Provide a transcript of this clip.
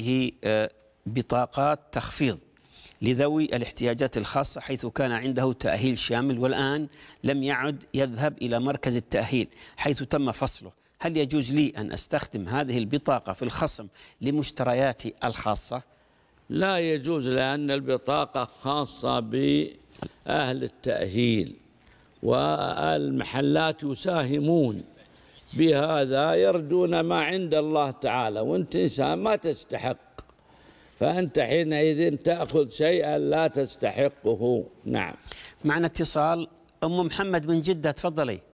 لديه آه، بطاقات تخفيض لذوي الاحتياجات الخاصة حيث كان عنده تأهيل شامل والآن لم يعد يذهب إلى مركز التأهيل حيث تم فصله هل يجوز لي أن أستخدم هذه البطاقة في الخصم لمشترياتي الخاصة؟ لا يجوز لأن البطاقة خاصة بأهل التأهيل والمحلات يساهمون بهذا يرجون ما عند الله تعالى وانت انسان ما تستحق فانت حينئذ تاخذ شيئا لا تستحقه نعم معنا اتصال ام محمد من جده تفضلي